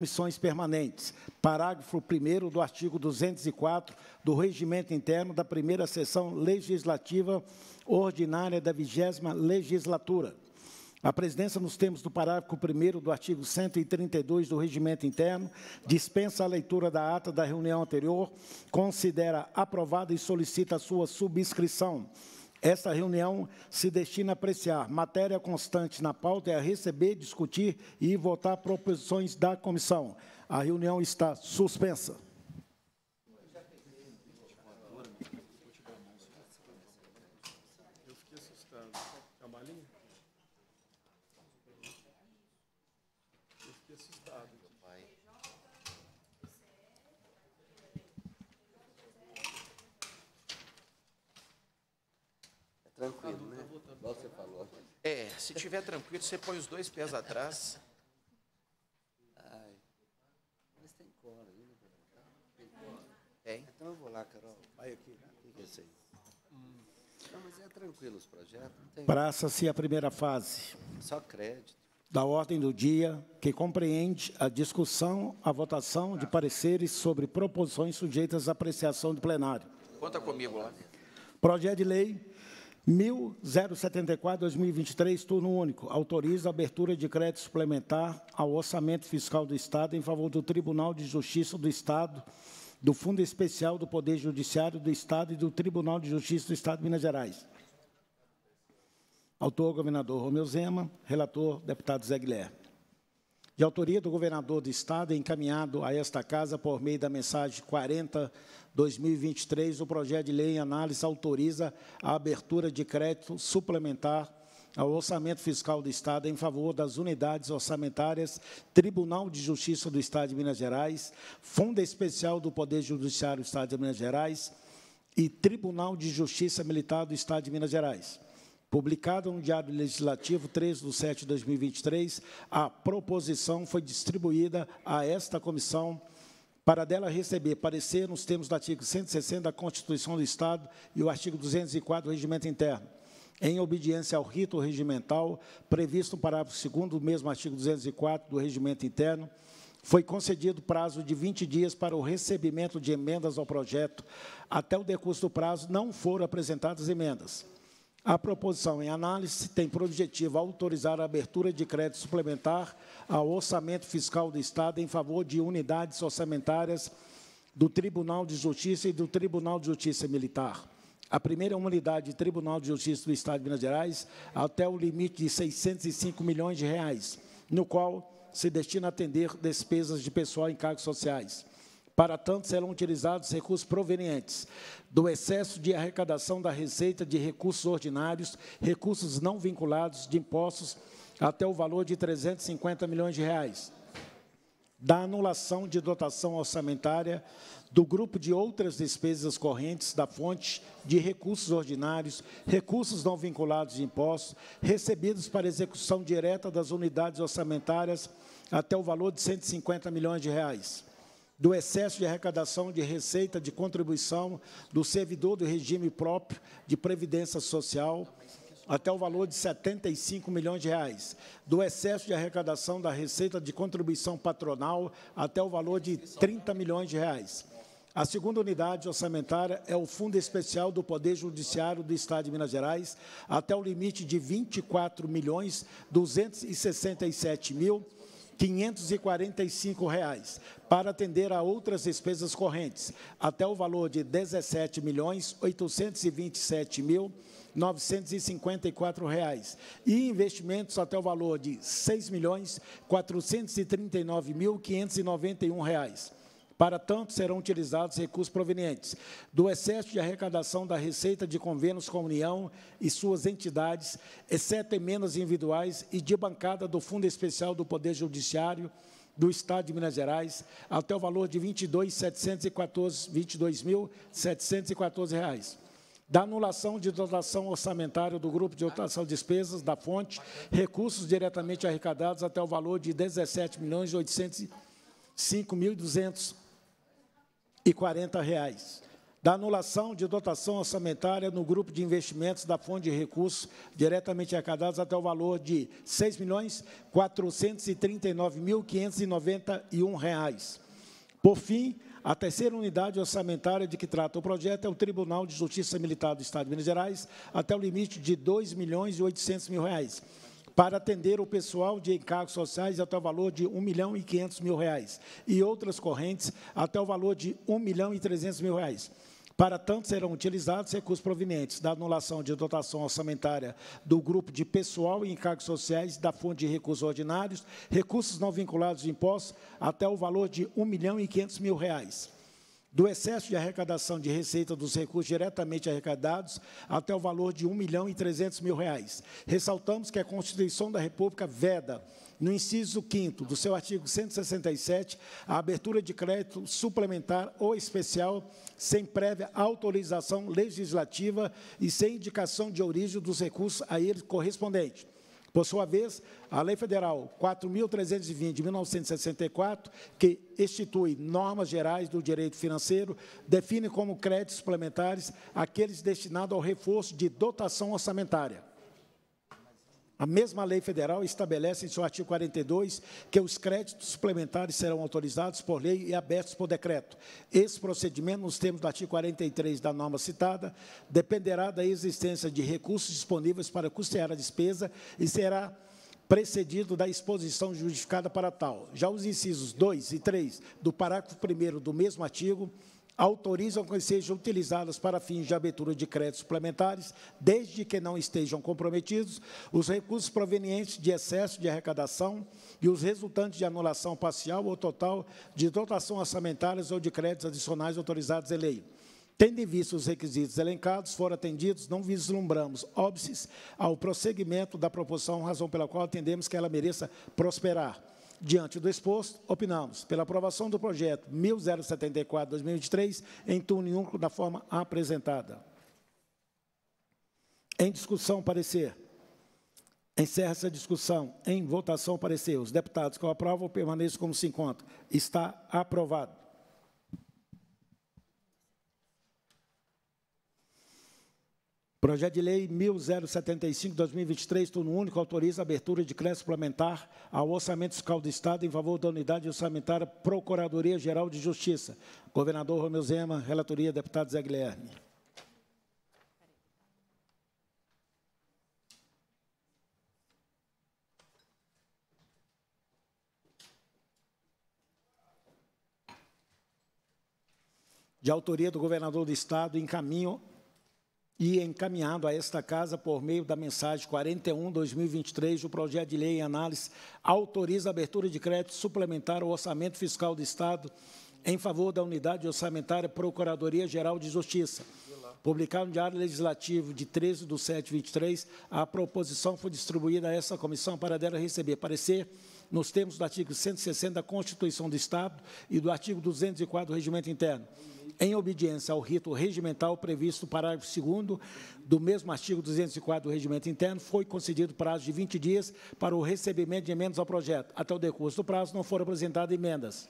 comissões permanentes. Parágrafo 1 do artigo 204 do Regimento Interno da primeira sessão legislativa ordinária da vigésima legislatura. A presidência, nos termos do parágrafo 1 do artigo 132 do Regimento Interno, dispensa a leitura da ata da reunião anterior, considera aprovada e solicita a sua subscrição. Essa reunião se destina a apreciar matéria constante na pauta e a receber, discutir e votar proposições da comissão. A reunião está suspensa. estiver tranquilo, você põe os dois pés atrás. Ai, mas tem cola aí, né? Tem cola. Então eu vou lá, Carol. Vai aqui. Né? O que é isso aí? Hum. Não, mas é tranquilo os projetos. Tem... Praça-se a primeira fase. Só crédito. Da ordem do dia, que compreende a discussão, a votação de ah. pareceres sobre proposições sujeitas à apreciação do plenário. Conta comigo lá. Projeto de lei 1074-2023, turno único, autoriza a abertura de crédito suplementar ao orçamento fiscal do Estado em favor do Tribunal de Justiça do Estado, do Fundo Especial do Poder Judiciário do Estado e do Tribunal de Justiça do Estado de Minas Gerais. Autor, governador Romeu Zema. Relator, deputado Zé Guilherme. De autoria do governador do Estado, encaminhado a esta casa por meio da mensagem 40 2023, o projeto de lei em análise autoriza a abertura de crédito suplementar ao orçamento fiscal do Estado em favor das unidades orçamentárias Tribunal de Justiça do Estado de Minas Gerais, Fundo Especial do Poder Judiciário do Estado de Minas Gerais e Tribunal de Justiça Militar do Estado de Minas Gerais publicada no Diário Legislativo 3 de 7 de 2023, a proposição foi distribuída a esta comissão para dela receber parecer nos termos do artigo 160 da Constituição do Estado e o artigo 204 do Regimento Interno, em obediência ao rito regimental previsto no parágrafo 2 do mesmo artigo 204 do Regimento Interno, foi concedido prazo de 20 dias para o recebimento de emendas ao projeto, até o decurso do prazo não foram apresentadas emendas. A proposição em análise tem por objetivo autorizar a abertura de crédito suplementar ao orçamento fiscal do Estado em favor de unidades orçamentárias do Tribunal de Justiça e do Tribunal de Justiça Militar. A primeira unidade do Tribunal de Justiça do Estado de Minas Gerais até o limite de 605 milhões de reais, no qual se destina a atender despesas de pessoal em cargos sociais. Para tanto, serão utilizados recursos provenientes do excesso de arrecadação da receita de recursos ordinários, recursos não vinculados de impostos, até o valor de 350 milhões de reais, da anulação de dotação orçamentária do grupo de outras despesas correntes da fonte de recursos ordinários, recursos não vinculados de impostos, recebidos para execução direta das unidades orçamentárias até o valor de 150 milhões de reais do excesso de arrecadação de receita de contribuição do servidor do regime próprio de previdência social até o valor de 75 milhões de reais, do excesso de arrecadação da receita de contribuição patronal até o valor de 30 milhões de reais. A segunda unidade orçamentária é o Fundo Especial do Poder Judiciário do Estado de Minas Gerais, até o limite de R$ 24.267.000 545 reais para atender a outras despesas correntes, até o valor de 17 milhões 827 mil 954 reais e investimentos até o valor de 6 milhões 439 mil 591 reais. Para tanto, serão utilizados recursos provenientes do excesso de arrecadação da receita de convênios com a União e suas entidades, exceto emendas individuais e de bancada do Fundo Especial do Poder Judiciário, do Estado de Minas Gerais até o valor de R$ 22.714, 22.714 reais. Da anulação de dotação orçamentária do grupo de dotação de despesas da fonte, recursos diretamente arrecadados até o valor de R$ 17.805.200 e 40 reais da anulação de dotação orçamentária no grupo de investimentos da Fonte de Recursos diretamente arrecadados até o valor de R$ 6.439.591. Por fim, a terceira unidade orçamentária de que trata o projeto é o Tribunal de Justiça Militar do Estado de Minas Gerais, até o limite de R$ 2.800.000 para atender o pessoal de encargos sociais até o valor de 1 milhão e 500 mil reais e outras correntes até o valor de 1 milhão e 300 mil reais. Para tanto, serão utilizados recursos provenientes da anulação de dotação orçamentária do grupo de pessoal e encargos sociais da fonte de recursos ordinários, recursos não vinculados de impostos, até o valor de R$ 1 milhão e 500 mil. Reais do excesso de arrecadação de receita dos recursos diretamente arrecadados até o valor de 1 milhão e 300 mil reais. Ressaltamos que a Constituição da República veda, no inciso 5 do seu artigo 167, a abertura de crédito suplementar ou especial sem prévia autorização legislativa e sem indicação de origem dos recursos a ele correspondentes por sua vez, a Lei Federal 4.320, de 1964, que institui normas gerais do direito financeiro, define como créditos suplementares aqueles destinados ao reforço de dotação orçamentária, a mesma lei federal estabelece em seu artigo 42 que os créditos suplementares serão autorizados por lei e abertos por decreto. Esse procedimento, nos termos do artigo 43 da norma citada, dependerá da existência de recursos disponíveis para custear a despesa e será precedido da exposição justificada para tal. Já os incisos 2 e 3 do parágrafo 1 do mesmo artigo autorizam que sejam utilizadas para fins de abertura de créditos suplementares, desde que não estejam comprometidos os recursos provenientes de excesso de arrecadação e os resultantes de anulação parcial ou total de dotação orçamentárias ou de créditos adicionais autorizados em lei. Tendo em vista os requisitos elencados, foram atendidos, não vislumbramos óbices ao prosseguimento da proposição, razão pela qual entendemos que ela mereça prosperar Diante do exposto, opinamos pela aprovação do projeto 1074-2023 em turno único da forma apresentada. Em discussão, parecer. Encerra-se a discussão. Em votação, parecer. Os deputados que o aprovam permaneçam como se encontram. Está aprovado. Projeto de Lei 1075-2023, turno único, autoriza a abertura de crédito suplementar ao Orçamento Fiscal do Estado em favor da Unidade Orçamentária Procuradoria-Geral de Justiça. Governador Romeu Zema, relatoria, deputado Zé Guilherme. De autoria do governador do Estado, encaminho e encaminhado a esta casa por meio da mensagem 41/2023 o projeto de lei em análise, autoriza a abertura de crédito suplementar ao orçamento fiscal do Estado em favor da unidade orçamentária Procuradoria Geral de Justiça. Publicado no Diário Legislativo de 13 de 7 23, a proposição foi distribuída a essa comissão para dela receber parecer nos termos do artigo 160 da Constituição do Estado e do artigo 204 do Regimento Interno em obediência ao rito regimental previsto no parágrafo 2 do mesmo artigo 204 do Regimento Interno, foi concedido prazo de 20 dias para o recebimento de emendas ao projeto. Até o decurso do prazo, não foram apresentadas emendas.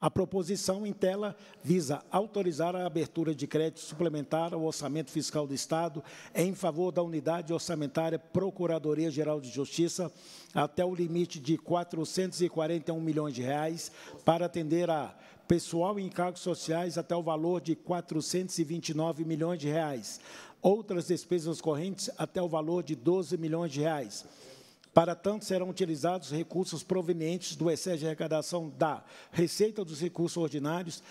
A proposição em tela visa autorizar a abertura de crédito suplementar ao orçamento fiscal do Estado em favor da unidade orçamentária Procuradoria Geral de Justiça até o limite de 441 milhões de reais para atender a pessoal e encargos sociais até o valor de 429 milhões de reais, outras despesas correntes até o valor de 12 milhões de reais para tanto, serão utilizados recursos provenientes do excesso de arrecadação da Receita dos Recursos Ordinários,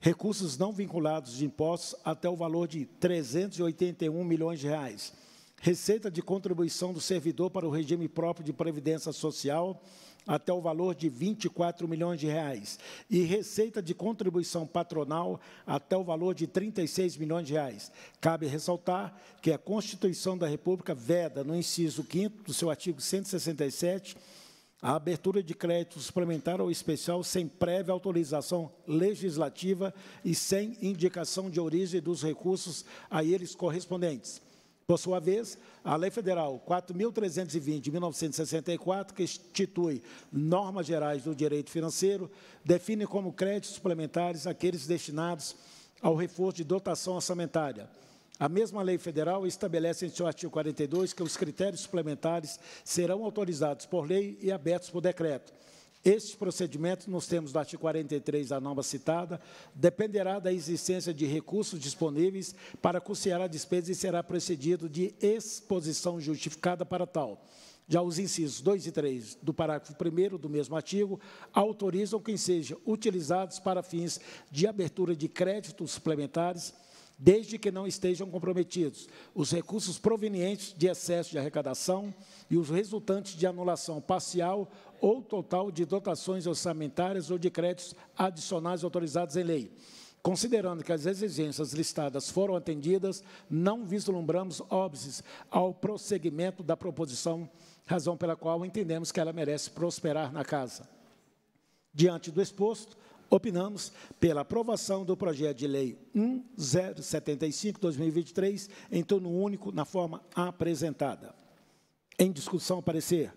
recursos não vinculados de impostos até o valor de 381 milhões de reais, receita de contribuição do servidor para o regime próprio de previdência social, até o valor de 24 milhões de reais e receita de contribuição patronal até o valor de 36 milhões de reais. Cabe ressaltar que a Constituição da República veda, no inciso 5 do seu artigo 167, a abertura de crédito suplementar ou especial sem prévia autorização legislativa e sem indicação de origem dos recursos a eles correspondentes por sua vez, a Lei Federal 4.320, de 1964, que institui normas gerais do direito financeiro, define como créditos suplementares aqueles destinados ao reforço de dotação orçamentária. A mesma lei federal estabelece em seu artigo 42 que os critérios suplementares serão autorizados por lei e abertos por decreto. Este procedimento, nos termos do artigo 43 da norma citada, dependerá da existência de recursos disponíveis para custear a despesa e será precedido de exposição justificada para tal. Já os incisos 2 e 3 do parágrafo 1 do mesmo artigo autorizam que sejam utilizados para fins de abertura de créditos suplementares desde que não estejam comprometidos os recursos provenientes de excesso de arrecadação e os resultantes de anulação parcial ou total de dotações orçamentárias ou de créditos adicionais autorizados em lei. Considerando que as exigências listadas foram atendidas, não vislumbramos óbices ao prosseguimento da proposição, razão pela qual entendemos que ela merece prosperar na Casa. Diante do exposto, opinamos pela aprovação do projeto de lei 1075/2023 em torno único na forma apresentada. Em discussão parecer.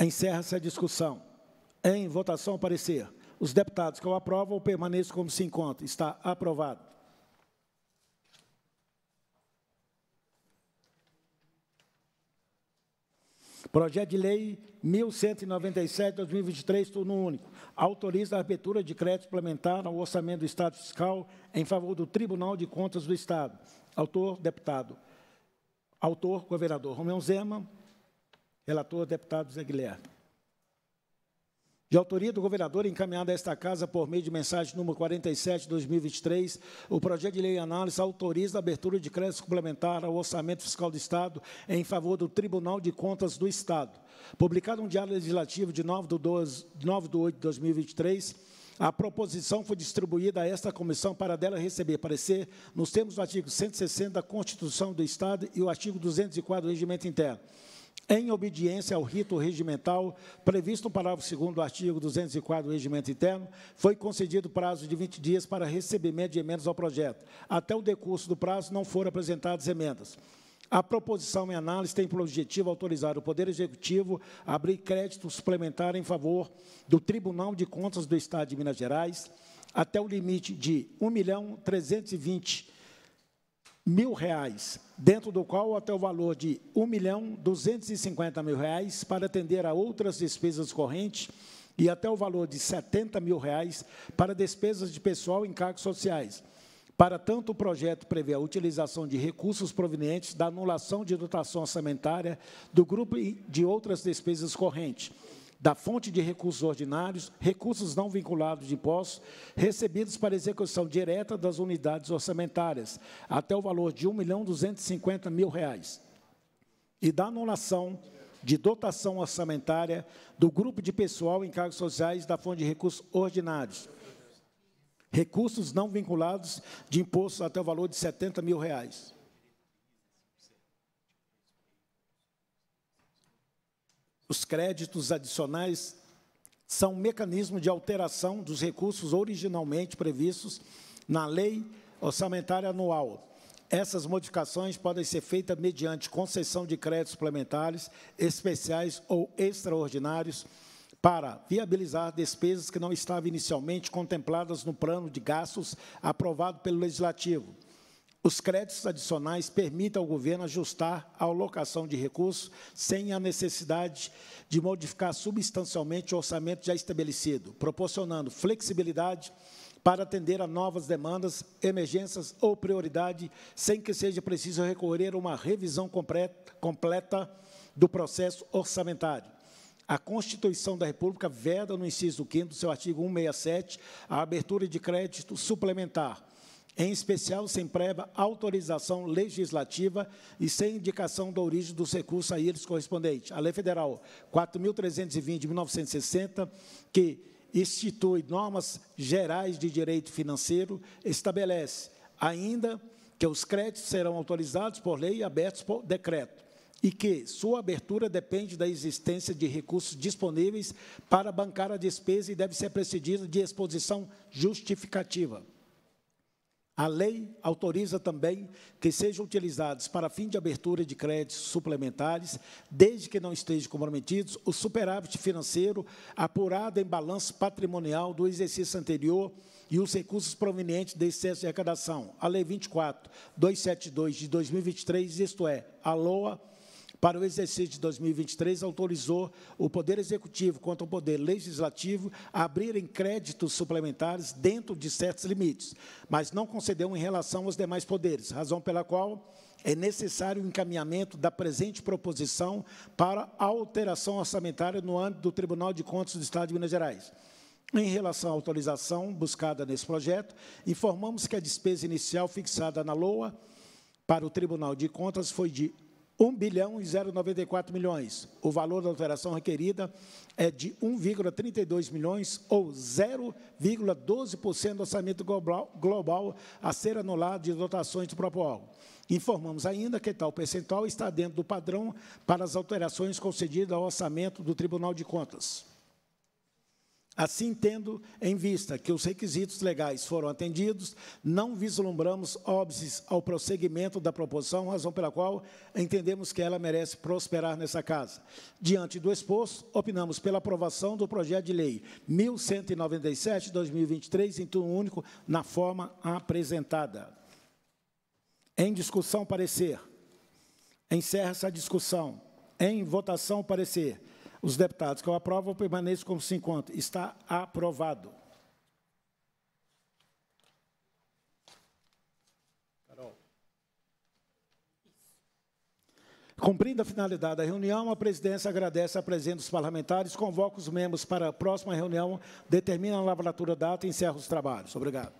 Encerra-se a discussão. Em votação parecer. Os deputados que o aprovam permaneçam como se encontram. Está aprovado. Projeto de Lei 1197-2023, turno único, autoriza a abertura de crédito suplementar ao orçamento do Estado Fiscal em favor do Tribunal de Contas do Estado. Autor, deputado. Autor, governador Romeu Zema. Relator, deputado Zé Guilherme de autoria do governador, encaminhada a esta casa por meio de mensagem número 47 de 2023, o projeto de lei análise autoriza a abertura de crédito suplementar ao orçamento fiscal do Estado em favor do Tribunal de Contas do Estado. Publicado no diário legislativo de 9 9 de 8 de 2023, a proposição foi distribuída a esta comissão para dela receber parecer nos termos do artigo 160 da Constituição do Estado e o artigo 204 do Regimento Interno em obediência ao rito regimental previsto no parágrafo 2 do artigo 204 do Regimento Interno, foi concedido prazo de 20 dias para recebimento de emendas ao projeto. Até o decurso do prazo não foram apresentadas emendas. A proposição em análise tem por objetivo autorizar o Poder Executivo a abrir crédito suplementar em favor do Tribunal de Contas do Estado de Minas Gerais até o limite de R$ 1.320.000 mil reais, dentro do qual até o valor de um milhão duzentos e cinquenta mil reais para atender a outras despesas correntes e até o valor de setenta mil reais para despesas de pessoal em cargos sociais. Para tanto, o projeto prevê a utilização de recursos provenientes da anulação de dotação orçamentária do grupo e de outras despesas correntes da fonte de recursos ordinários, recursos não vinculados de impostos, recebidos para execução direta das unidades orçamentárias, até o valor de R$ 1.250.000, e da anulação de dotação orçamentária do grupo de pessoal em cargos sociais da fonte de recursos ordinários, recursos não vinculados de impostos até o valor de R$ 70 mil. Reais. Os créditos adicionais são um mecanismo de alteração dos recursos originalmente previstos na Lei Orçamentária Anual. Essas modificações podem ser feitas mediante concessão de créditos suplementares, especiais ou extraordinários, para viabilizar despesas que não estavam inicialmente contempladas no plano de gastos aprovado pelo Legislativo. Os créditos adicionais permitem ao governo ajustar a alocação de recursos sem a necessidade de modificar substancialmente o orçamento já estabelecido, proporcionando flexibilidade para atender a novas demandas, emergências ou prioridade, sem que seja preciso recorrer a uma revisão completa do processo orçamentário. A Constituição da República veda, no inciso 5 do seu artigo 167, a abertura de crédito suplementar, em especial sem prévia autorização legislativa e sem indicação da origem dos recursos a eles correspondentes. A Lei Federal 4.320, de 1960, que institui normas gerais de direito financeiro, estabelece ainda que os créditos serão autorizados por lei e abertos por decreto e que sua abertura depende da existência de recursos disponíveis para bancar a despesa e deve ser precedida de exposição justificativa. A lei autoriza também que sejam utilizados para fim de abertura de créditos suplementares, desde que não estejam comprometidos o superávit financeiro apurado em balanço patrimonial do exercício anterior e os recursos provenientes desse excesso de arrecadação. A Lei 24.272 de 2023, isto é, a LOA para o exercício de 2023 autorizou o Poder Executivo quanto ao Poder Legislativo a abrirem créditos suplementares dentro de certos limites, mas não concedeu em relação aos demais poderes, razão pela qual é necessário o encaminhamento da presente proposição para alteração orçamentária no âmbito do Tribunal de Contas do Estado de Minas Gerais. Em relação à autorização buscada nesse projeto, informamos que a despesa inicial fixada na LOA para o Tribunal de Contas foi de 1 bilhão e 094 milhões. O valor da alteração requerida é de 1,32 milhões ou 0,12% do orçamento global, a ser anulado de dotações do próprio órgão. Informamos ainda que tal percentual está dentro do padrão para as alterações concedidas ao orçamento do Tribunal de Contas. Assim, tendo em vista que os requisitos legais foram atendidos, não vislumbramos óbices ao prosseguimento da proposição, razão pela qual entendemos que ela merece prosperar nessa casa. Diante do exposto, opinamos pela aprovação do projeto de lei 1197/2023 em turno único na forma apresentada. Em discussão parecer. Encerra-se a discussão. Em votação parecer. Os deputados que o aprovam permaneçam como se encontra. Está aprovado. Cumprindo a finalidade da reunião, a presidência agradece a presença dos parlamentares, convoca os membros para a próxima reunião, determina a lavratura data e encerra os trabalhos. Obrigado.